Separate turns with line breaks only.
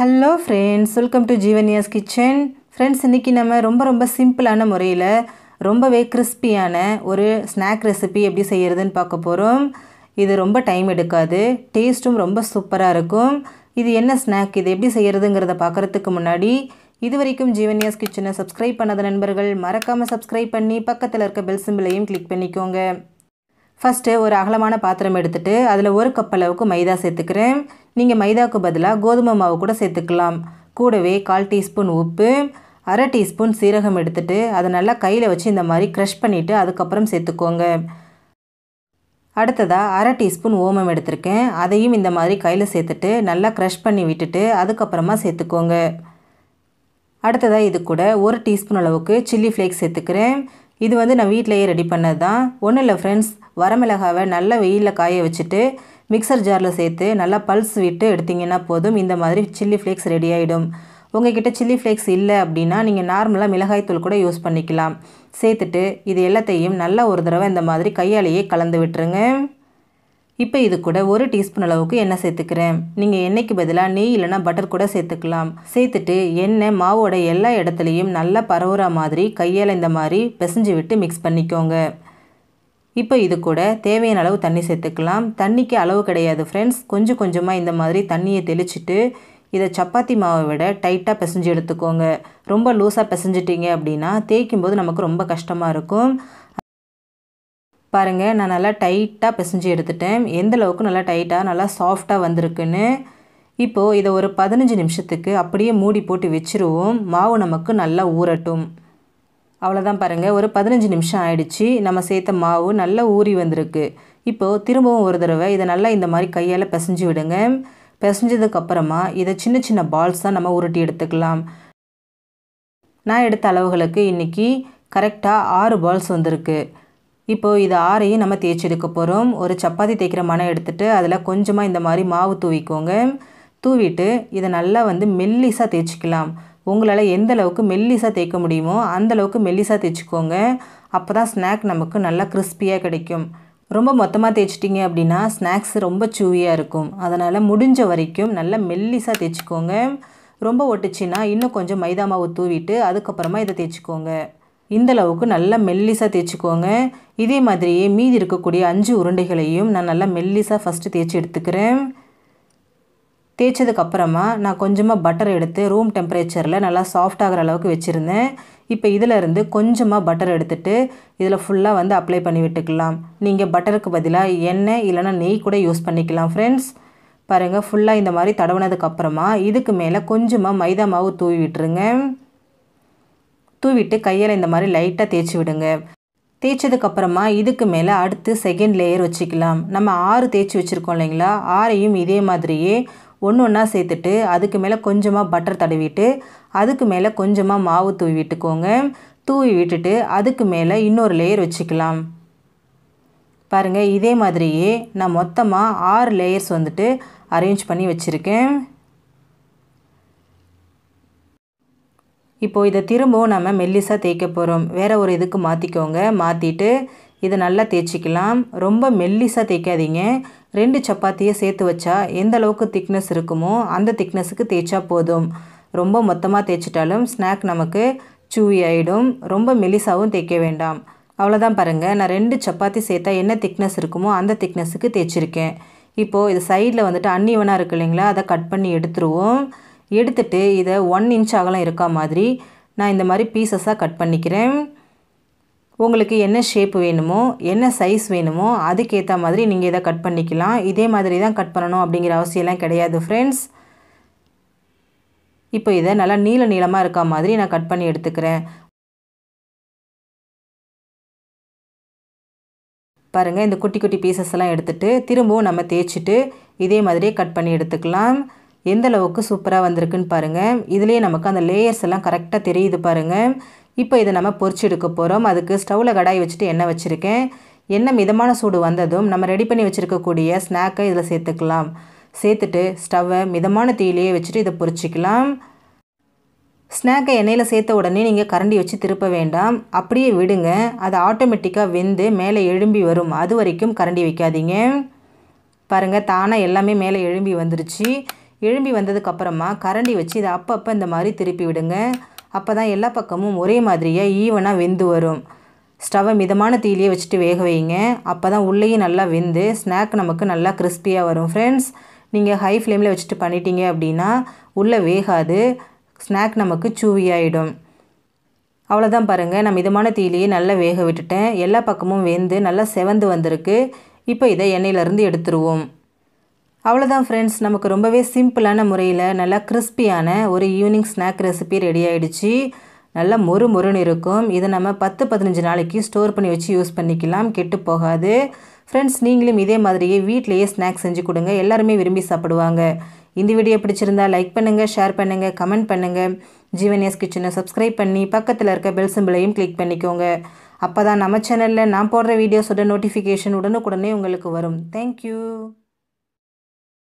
hello friends welcome to Jeevaniya's kitchen friends இன்றைக்கி நம்ம ரொம்ப ரொம்ப சிம்பிளான முறையில் ரொம்பவே கிறிஸ்பியான ஒரு ஸ்நாக் ரெசிபி எப்படி செய்கிறதுன்னு பார்க்க போகிறோம் இது ரொம்ப டைம் எடுக்காது டேஸ்ட்டும் ரொம்ப சூப்பராக இருக்கும் இது என்ன ஸ்நாக் இது எப்படி செய்கிறதுங்கிறத பார்க்குறதுக்கு முன்னாடி இது வரைக்கும் ஜீவனியாஸ் கிச்சனை சப்ஸ்கிரைப் பண்ணாத நண்பர்கள் மறக்காமல் சப்ஸ்கிரைப் பண்ணி பக்கத்தில் இருக்க பெல் சிம்பிளையும் கிளிக் பண்ணிக்கோங்க ஃபஸ்ட்டு ஒரு அகலமான பாத்திரம் எடுத்துகிட்டு அதில் ஒரு கப் அளவுக்கு மைதா சேர்த்துக்கிறேன் நீங்கள் மைதாவுக்கு பதிலாக கோதுமை மாவு கூட சேர்த்துக்கலாம் கூடவே கால் டீஸ்பூன் உப்பு அரை டீஸ்பூன் சீரகம் எடுத்துகிட்டு அதை நல்லா கையில் வச்சு இந்த மாதிரி க்ரஷ் பண்ணிவிட்டு அதுக்கப்புறம் சேர்த்துக்கோங்க அடுத்ததாக அரை டீஸ்பூன் ஓமம் எடுத்திருக்கேன் அதையும் இந்த மாதிரி கையில் சேர்த்துட்டு நல்லா க்ரஷ் பண்ணி விட்டுட்டு அதுக்கப்புறமா சேர்த்துக்கோங்க அடுத்ததாக இது கூட ஒரு டீஸ்பூன் அளவுக்கு சில்லி ஃப்ளேக்ஸ் சேர்த்துக்கிறேன் இது வந்து நான் வீட்டிலையே ரெடி பண்ணது தான் ஒன்றும் இல்லை ஃப்ரெண்ட்ஸ் வரமிளகாவை நல்லா வெயிலில் காய வச்சுட்டு மிக்சர் ஜாரில் சேர்த்து நல்லா பல்ஸ் விட்டு எடுத்திங்கன்னா போதும் இந்த மாதிரி சில்லி ஃப்ளேக்ஸ் ரெடி ஆகிடும் கிட்டே சில்லி ஃப்ளேக்ஸ் இல்லை அப்படின்னா நீங்கள் நார்மலாக மிளகாய்த்தூள் கூட யூஸ் பண்ணிக்கலாம் சேர்த்துட்டு இது எல்லாத்தையும் நல்லா ஒரு தடவை இந்த மாதிரி கையாலேயே கலந்து விட்டுருங்க இப்போ இது கூட ஒரு டீஸ்பூன் அளவுக்கு எண்ணெய் சேர்த்துக்கிறேன் நீங்கள் எண்ணெய்க்கு பதிலாக நெய் இல்லைனா பட்டர் கூட சேர்த்துக்கலாம் சேர்த்துட்டு எண்ணெய் மாவோட எல்லா இடத்துலையும் நல்லா பரவுற மாதிரி கையால் இந்த மாதிரி பிசைஞ்சு விட்டு மிக்ஸ் பண்ணிக்கோங்க இப்போ இது கூட தேவையான அளவு தண்ணி சேர்த்துக்கலாம் தண்ணிக்கு அளவு கிடையாது ஃப்ரெண்ட்ஸ் கொஞ்சம் கொஞ்சமாக இந்த மாதிரி தண்ணியை தெளிச்சுட்டு இதை சப்பாத்தி மாவை விட டைட்டாக பிசைஞ்சு எடுத்துக்கோங்க ரொம்ப லூஸாக பிசைஞ்சிட்டிங்க அப்படின்னா தேய்க்கும் போது நமக்கு ரொம்ப கஷ்டமாக இருக்கும் பாருங்கள் நான் நல்லா டைட்டாக பிசைஞ்சு எடுத்துட்டேன் எந்த அளவுக்கு நல்லா டைட்டாக நல்லா சாஃப்டாக வந்திருக்குன்னு இப்போது இதை ஒரு பதினஞ்சு நிமிஷத்துக்கு அப்படியே மூடி போட்டு வச்சுருவோம் மாவு நமக்கு நல்லா ஊறட்டும் அவ்வளோதான் பாருங்கள் ஒரு பதினஞ்சு நிமிஷம் ஆயிடுச்சு நம்ம சேர்த்த மாவு நல்லா ஊறி வந்திருக்கு இப்போது திரும்பவும் ஒரு தடவை இதை நல்லா இந்த மாதிரி கையால் பிசைஞ்சு விடுங்க பிசைஞ்சதுக்கப்புறமா இதை சின்ன சின்ன பால்ஸ் தான் நம்ம உருட்டி எடுத்துக்கலாம் நான் எடுத்த அளவுகளுக்கு இன்றைக்கி கரெக்டாக ஆறு பால்ஸ் வந்திருக்கு இப்போது இது ஆறையும் நம்ம தேய்ச்சி எடுக்க போகிறோம் ஒரு சப்பாத்தி தேய்க்கிற மனை எடுத்துகிட்டு அதில் கொஞ்சமாக இந்த மாதிரி மாவு தூவிக்கோங்க தூவிட்டு இதை நல்லா வந்து மெல்லிஸாக தேய்ச்சிக்கலாம் உங்களால் எந்த அளவுக்கு மெல்லிசாக தேய்க்க முடியுமோ அந்தளவுக்கு மெல்லிசாக தேய்ச்சிக்கோங்க அப்போ தான் ஸ்நாக் நமக்கு நல்லா கிறிஸ்பியாக கிடைக்கும் ரொம்ப மொத்தமாக தேய்ச்சிட்டிங்க அப்படின்னா ஸ்நாக்ஸ் ரொம்ப சூவியாக இருக்கும் அதனால் முடிஞ்ச வரைக்கும் நல்லா மெல்லிசாக தேய்ச்சிக்கோங்க ரொம்ப ஒட்டுச்சுன்னா இன்னும் கொஞ்சம் மைதா மாவு தூவிட்டு அதுக்கப்புறமா இதை தேய்ச்சிக்கோங்க இந்தளவுக்கு நல்லா மெல்லிசாக தேய்ச்சிக்கோங்க இதே மாதிரியே மீதி இருக்கக்கூடிய அஞ்சு உருண்டைகளையும் நான் நல்லா மெல்லிசாக ஃபஸ்ட்டு தேய்ச்சி எடுத்துக்கிறேன் தேய்ச்சதுக்கப்புறமா நான் கொஞ்சமாக பட்டர் எடுத்து ரூம் டெம்பரேச்சரில் நல்லா சாஃப்ட் ஆகிற அளவுக்கு வச்சுருந்தேன் இப்போ இதிலிருந்து கொஞ்சமாக பட்டர் எடுத்துகிட்டு இதில் ஃபுல்லாக வந்து அப்ளை பண்ணி விட்டுக்கலாம் நீங்கள் பட்டருக்கு பதிலாக எண்ணெய் இல்லைனா நெய் கூட யூஸ் பண்ணிக்கலாம் ஃப்ரெண்ட்ஸ் பாருங்கள் ஃபுல்லாக இந்த மாதிரி தடவுனதுக்கப்புறமா இதுக்கு மேலே கொஞ்சமாக மைதா மாவு தூவி விட்டுருங்க தூவிட்டு கையில் இந்த மாதிரி லைட்டாக தேய்ச்சி விடுங்க தேய்ச்சதுக்கப்புறமா இதுக்கு மேலே அடுத்து செகண்ட் லேயர் வச்சுக்கலாம் நம்ம ஆறு தேய்ச்சி வச்சுருக்கோம் இல்லைங்களா ஆறையும் இதே மாதிரியே ஒன்று ஒன்றா சேர்த்துட்டு அதுக்கு மேலே கொஞ்சமாக பட்டர் தடவிட்டு அதுக்கு மேலே கொஞ்சமாக மாவு தூவி விட்டுக்கோங்க தூவி விட்டுட்டு அதுக்கு மேலே இன்னொரு லேயர் வச்சுக்கலாம் பாருங்கள் இதே மாதிரியே நான் மொத்தமாக ஆறு லேயர்ஸ் வந்துட்டு அரேஞ்ச் பண்ணி வச்சுருக்கேன் இப்போது இதை திரும்பவும் நம்ம மெல்லிஸாக தேய்க்க போகிறோம் வேறு ஒரு இதுக்கு மாற்றிக்கோங்க மாற்றிட்டு இதை நல்லா தேய்ச்சிக்கலாம் ரொம்ப மெல்லிஸாக தேய்க்காதீங்க ரெண்டு சப்பாத்தியை சேர்த்து வச்சா எந்த அளவுக்கு திக்னஸ் இருக்குமோ அந்த திக்னஸுக்கு தேய்ச்சா போதும் ரொம்ப மொத்தமாக தேய்ச்சிட்டாலும் ஸ்நாக் நமக்கு சூவி ஆகிடும் ரொம்ப மெலிசாவும் தேய்க்க வேண்டாம் அவ்வளோதான் பாருங்கள் நான் ரெண்டு சப்பாத்தி சேர்த்தா என்ன திக்னஸ் இருக்குமோ அந்த திக்னஸுக்கு தேய்ச்சிருக்கேன் இப்போது இது சைடில் வந்துட்டு அன்னிவனாக இருக்குது இல்லைங்களா அதை கட் பண்ணி எடுத்துருவோம் எடுத்துட்டு இதை ஒன் இன்ச் அகலம் இருக்கா மாதிரி நான் இந்த மாதிரி பீசஸாக கட் பண்ணிக்கிறேன் உங்களுக்கு என்ன ஷேப் வேணுமோ என்ன சைஸ் வேணுமோ அதுக்கேற்ற மாதிரி நீங்கள் இதை கட் பண்ணிக்கலாம் இதே மாதிரி தான் கட் பண்ணணும் அப்படிங்கிற அவசியம்லாம் கிடையாது ஃப்ரெண்ட்ஸ் இப்போ இதை நல்லா நீள நீளமாக இருக்க மாதிரி நான் கட் பண்ணி எடுத்துக்கிறேன் பாருங்கள் இந்த குட்டி குட்டி பீசஸ் எல்லாம் எடுத்துகிட்டு திரும்பவும் நம்ம தேய்ச்சிட்டு இதே மாதிரியே கட் பண்ணி எடுத்துக்கலாம் எந்தளவுக்கு சூப்பராக வந்திருக்குன்னு பாருங்கள் இதுலேயே நமக்கு அந்த லேயர்ஸ் எல்லாம் கரெக்டாக தெரியுது பாருங்கள் இப்போ இதை நம்ம பொறிச்சு எடுக்க போகிறோம் அதுக்கு ஸ்டவ்வில் கடாய் வச்சுட்டு எண்ணெய் வச்சுருக்கேன் எண்ணெய் மிதமான சூடு வந்ததும் நம்ம ரெடி பண்ணி வச்சுருக்கக்கூடிய ஸ்நாக்கை இதில் சேர்த்துக்கலாம் சேர்த்துட்டு ஸ்டவ்வை மிதமான தீயிலேயே வச்சுட்டு இதை பொறிச்சிக்கலாம் ஸ்நாக்கை எண்ணெயில் சேர்த்த உடனே நீங்கள் கரண்டி வச்சு திருப்ப வேண்டாம் அப்படியே விடுங்க அது ஆட்டோமேட்டிக்காக வெந்து மேலே எழும்பி வரும் அது வரைக்கும் கரண்டி வைக்காதீங்க பாருங்கள் தானாக எல்லாமே மேலே எழும்பி வந்துருச்சு எழும்பி வந்ததுக்கப்புறமா கரண்டி வச்சு இதை அப்பப்போ இந்த மாதிரி திருப்பி விடுங்க அப்போ தான் எல்லா பக்கமும் ஒரே மாதிரியாக ஈவனாக வெந்து வரும் ஸ்டவ்வை மிதமான தீலியே வச்சுட்டு வேக வைங்க அப்போ தான் உள்ளேயும் நல்லா வெந்து ஸ்நாக் நமக்கு நல்லா கிறிஸ்பியாக வரும் ஃப்ரெண்ட்ஸ் நீங்கள் ஹை ஃப்ளேமில் வச்சுட்டு பண்ணிட்டீங்க அப்படின்னா உள்ளே வேகாது ஸ்நாக் நமக்கு சூவியாயிடும் அவ்வளோதான் பாருங்கள் நான் மிதமான தீலியே நல்லா வேக விட்டுட்டேன் எல்லா பக்கமும் வெந்து நல்லா செவந்து வந்திருக்கு இப்போ இதை எண்ணெயிலேருந்து எடுத்துருவோம் அவ்வளோதான் ஃப்ரெண்ட்ஸ் நமக்கு ரொம்பவே சிம்பிளான முறையில் நல்லா கிறிஸ்பியான ஒரு ஈவினிங் ஸ்நாக் ரெசிபி ரெடி ஆகிடுச்சு நல்லா மொறு மொறுன்னு இருக்கும் இதை நம்ம பத்து பதினஞ்சு நாளைக்கு ஸ்டோர் பண்ணி வச்சு யூஸ் பண்ணிக்கலாம் கெட்டு போகாது ஃப்ரெண்ட்ஸ் நீங்களும் இதே மாதிரியே வீட்டிலையே ஸ்நாக் செஞ்சு கொடுங்க எல்லாருமே விரும்பி சாப்பிடுவாங்க இந்த வீடியோ பிடிச்சிருந்தா லைக் பண்ணுங்கள் ஷேர் பண்ணுங்கள் கமெண்ட் பண்ணுங்கள் ஜீவனியஸ் கிச்சனை சப்ஸ்கிரைப் பண்ணி பக்கத்தில் இருக்க பெல் சிம்பிளையும் கிளிக் பண்ணிக்கோங்க அப்போ தான் நம்ம சேனலில் நான் போடுற வீடியோஸோட நோட்டிஃபிகேஷன் உடனுக்குடனே உங்களுக்கு வரும் தேங்க்யூ